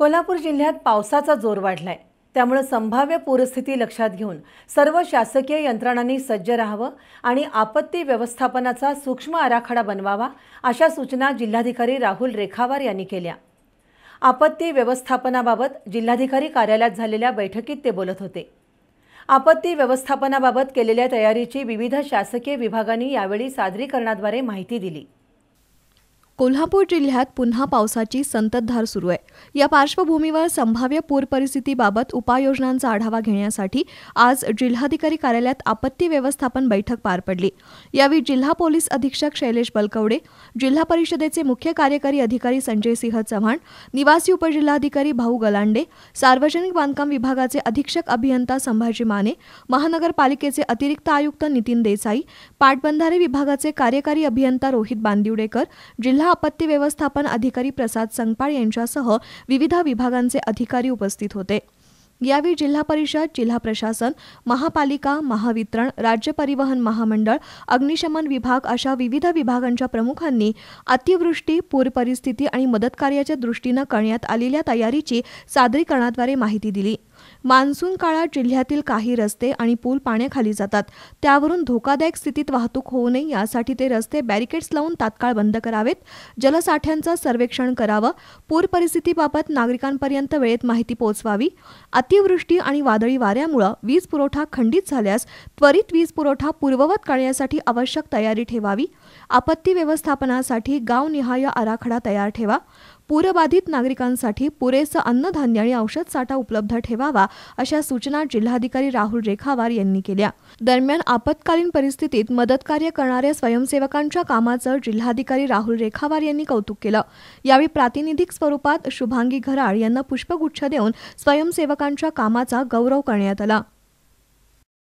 कोल्हापूर जिल्ह्यात पावसाचा जोर वाढलाय त्यामुळे संभाव्य पूरस्थिती लक्षात घेऊन सर्व शासकीय यंत्रणांनी सज्ज राहावं आणि आपत्ती व्यवस्थापनाचा सूक्ष्म आराखडा बनवावा अशा सूचना जिल्हाधिकारी राहुल रेखावार यांनी केल्या आपत्ती व्यवस्थापनाबाबत जिल्हाधिकारी कार्यालयात झालेल्या बैठकीत ते बोलत होते आपत्ती व्यवस्थापनाबाबत केलेल्या तयारीची विविध शासकीय विभागांनी यावेळी सादरीकरणाद्वारे माहिती दिली कोल्हापूर जिल्ह्यात पुन्हा पावसाची संततधार सुरू आहे या पार्श्वभूमीवर संभाव्य पूर परिस्थितीबाबत उपाययोजनांचा आढावा घेण्यासाठी आज जिल्हाधिकारी कार्यालयात आपत्ती व्यवस्थापन बैठक पार पडली यावेळी जिल्हा पोलीस अधीक्षक शैलेश बलकवडे जिल्हा परिषदेचे मुख्य कार्यकारी अधिकारी संजय सिंह चव्हाण निवासी उपजिल्हाधिकारी भाऊ गलांडे सार्वजनिक बांधकाम विभागाचे अधीक्षक अभियंता संभाजी माने महानगरपालिकेचे अतिरिक्त आयुक्त नितीन देसाई पाटबंधारे विभागाचे कार्यकारी अभियंता रोहित बांदिवडेकर जिल्हा आपत्ती व्यवस्थापन अधिकारी प्रसाद संगपाळ यांच्यासह विविध विभागांचे अधिकारी उपस्थित होते यावेळी जिल्हा परिषद जिल्हा प्रशासन महापालिका महावितरण राज्य परिवहन महामंडळ अग्निशमन विभाग अशा विविध विभागांच्या प्रमुखांनी अतिवृष्टी पूर परिस्थिती आणि मदतकार्याच्या दृष्टीनं करण्यात आलेल्या तयारीची सादरीकरणाद्वारे माहिती दिली मान्सून काळात जिल्ह्यातील काही रस्ते आणि पूल पाण्याखाली जातात त्यावरून धोकादायक स्थितीत वाहतूक होऊ नये यासाठी ते रस्ते बॅरिकेड्स लावून तात्काळ बंद करावेत जलसाठ्यांचं सर्वेक्षण करावं पूर परिस्थितीबाबत नागरिकांपर्यंत वेळेत माहिती पोहोचवावी अतिवृष्टी आणि वादळी वाऱ्यामुळं वीज पुरवठा खंडित झाल्यास त्वरित वीज पुरवठा पूर्ववत करण्यासाठी आवश्यक तयारी ठेवावी आपत्ती व्यवस्थापनासाठी गावनिहाय आराखडा तयार ठेवा पूरबाधित नागरिकांसाठी पुरेसं अन्नधान्य आणि औषध साठा उपलब्ध ठेवावा अशा सूचना जिल्हाधिकारी राहुल रेखावार यांनी केल्या दरम्यान आपत्कालीन परिस्थितीत मदतकार्य करणाऱ्या स्वयंसेवकांच्या कामाचं जिल्हाधिकारी राहुल रेखावार यांनी कौतुक केलं यावेळी प्रातिनिधिक स्वरूपात शुभांगी घराळ यांना पुष्पगुच्छ देऊन स्वयंसेवकांच्या कामाचा गौरव करण्यात आला